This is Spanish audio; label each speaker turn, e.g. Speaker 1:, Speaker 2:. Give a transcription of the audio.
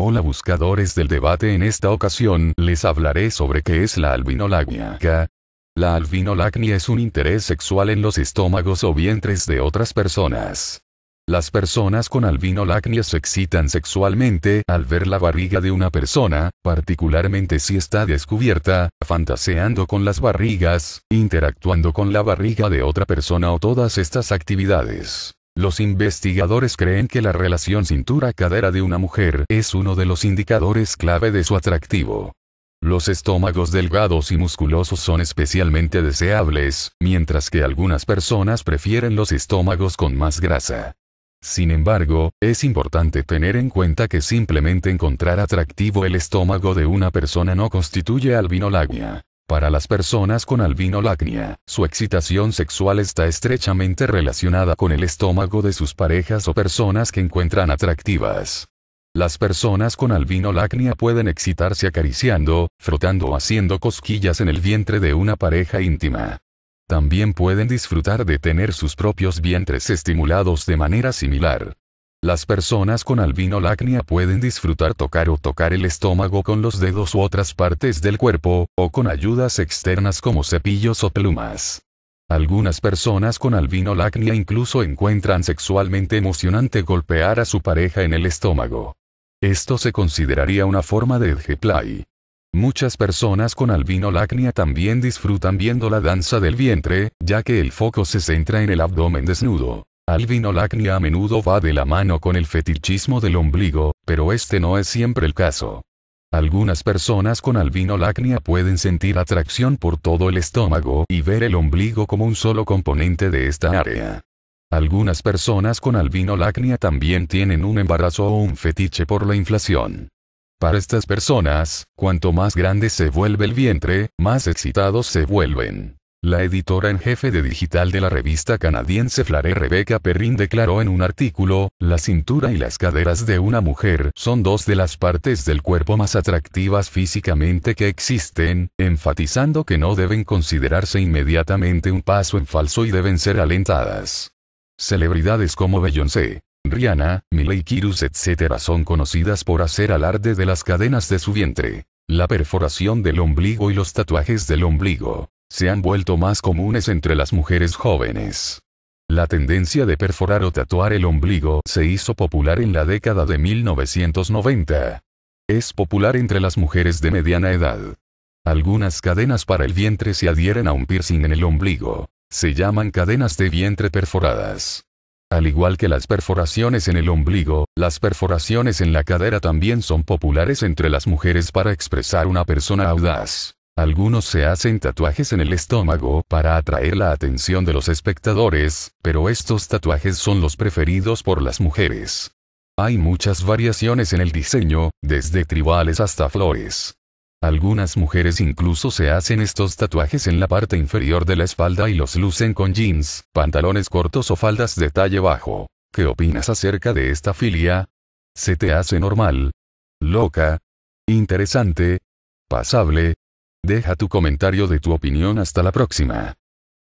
Speaker 1: Hola buscadores del debate en esta ocasión les hablaré sobre qué es la albinolacnia. La albinolacnia es un interés sexual en los estómagos o vientres de otras personas. Las personas con albinolacnia se excitan sexualmente al ver la barriga de una persona, particularmente si está descubierta, fantaseando con las barrigas, interactuando con la barriga de otra persona o todas estas actividades. Los investigadores creen que la relación cintura-cadera de una mujer es uno de los indicadores clave de su atractivo. Los estómagos delgados y musculosos son especialmente deseables, mientras que algunas personas prefieren los estómagos con más grasa. Sin embargo, es importante tener en cuenta que simplemente encontrar atractivo el estómago de una persona no constituye albinolagia. Para las personas con albinolacnia, su excitación sexual está estrechamente relacionada con el estómago de sus parejas o personas que encuentran atractivas. Las personas con albinolacnia pueden excitarse acariciando, frotando o haciendo cosquillas en el vientre de una pareja íntima. También pueden disfrutar de tener sus propios vientres estimulados de manera similar. Las personas con albinolacnia pueden disfrutar tocar o tocar el estómago con los dedos u otras partes del cuerpo, o con ayudas externas como cepillos o plumas. Algunas personas con albinolacnia incluso encuentran sexualmente emocionante golpear a su pareja en el estómago. Esto se consideraría una forma de Play. Muchas personas con albinolacnia también disfrutan viendo la danza del vientre, ya que el foco se centra en el abdomen desnudo. Alvinolacnia a menudo va de la mano con el fetichismo del ombligo, pero este no es siempre el caso. Algunas personas con albinolacnia pueden sentir atracción por todo el estómago y ver el ombligo como un solo componente de esta área. Algunas personas con albinolacnia también tienen un embarazo o un fetiche por la inflación. Para estas personas, cuanto más grande se vuelve el vientre, más excitados se vuelven. La editora en jefe de digital de la revista canadiense Flare Rebecca Perrin declaró en un artículo, la cintura y las caderas de una mujer son dos de las partes del cuerpo más atractivas físicamente que existen, enfatizando que no deben considerarse inmediatamente un paso en falso y deben ser alentadas. Celebridades como Beyoncé, Rihanna, Miley Kirus, etc. son conocidas por hacer alarde de las cadenas de su vientre, la perforación del ombligo y los tatuajes del ombligo se han vuelto más comunes entre las mujeres jóvenes. La tendencia de perforar o tatuar el ombligo se hizo popular en la década de 1990. Es popular entre las mujeres de mediana edad. Algunas cadenas para el vientre se adhieren a un piercing en el ombligo. Se llaman cadenas de vientre perforadas. Al igual que las perforaciones en el ombligo, las perforaciones en la cadera también son populares entre las mujeres para expresar una persona audaz. Algunos se hacen tatuajes en el estómago para atraer la atención de los espectadores, pero estos tatuajes son los preferidos por las mujeres. Hay muchas variaciones en el diseño, desde tribales hasta flores. Algunas mujeres incluso se hacen estos tatuajes en la parte inferior de la espalda y los lucen con jeans, pantalones cortos o faldas de talle bajo. ¿Qué opinas acerca de esta filia? ¿Se te hace normal? ¿Loca? ¿Interesante? ¿Pasable? Deja tu comentario de tu opinión hasta la próxima.